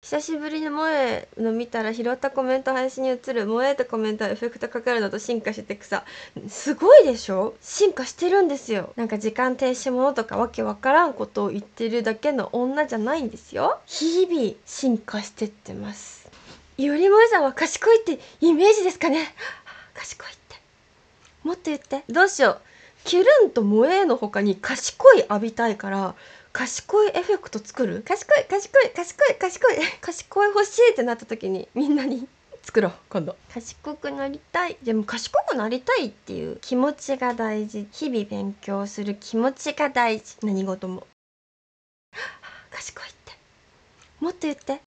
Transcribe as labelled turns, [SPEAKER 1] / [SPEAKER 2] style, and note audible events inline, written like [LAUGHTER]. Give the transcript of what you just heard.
[SPEAKER 1] 久しぶりに萌えの見たら拾ったコメント配信に移る萌えとコメントはエフェクトかかるのと進化してくさすごいでしょ進化してるんですよなんか時間停止ものとかわけわからんことを言ってるだけの女じゃないんですよ日々進化してってますより萌えさんは賢いってイメージですかね賢いってもっと言ってどうしようキュルンと萌えの他に賢い浴びたいから賢いエフェクト作る賢い賢い賢い賢い賢い欲しいってなった時にみんなに [LAUGHS] 作ろう今度賢くなりたいでも賢くなりたいっていう気持ちが大事日々勉強する気持ちが大事何事も [GASPS] 賢いってもっと言って